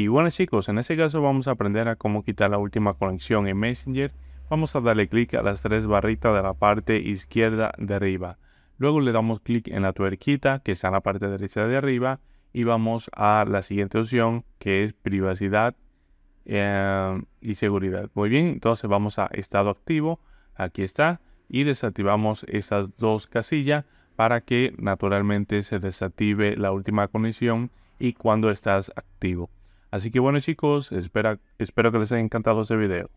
Y bueno chicos, en este caso vamos a aprender a cómo quitar la última conexión en Messenger. Vamos a darle clic a las tres barritas de la parte izquierda de arriba. Luego le damos clic en la tuerquita que está en la parte derecha de arriba y vamos a la siguiente opción que es privacidad eh, y seguridad. Muy bien, entonces vamos a estado activo. Aquí está y desactivamos esas dos casillas para que naturalmente se desactive la última conexión y cuando estás activo. Así que bueno chicos, espera, espero que les haya encantado este video.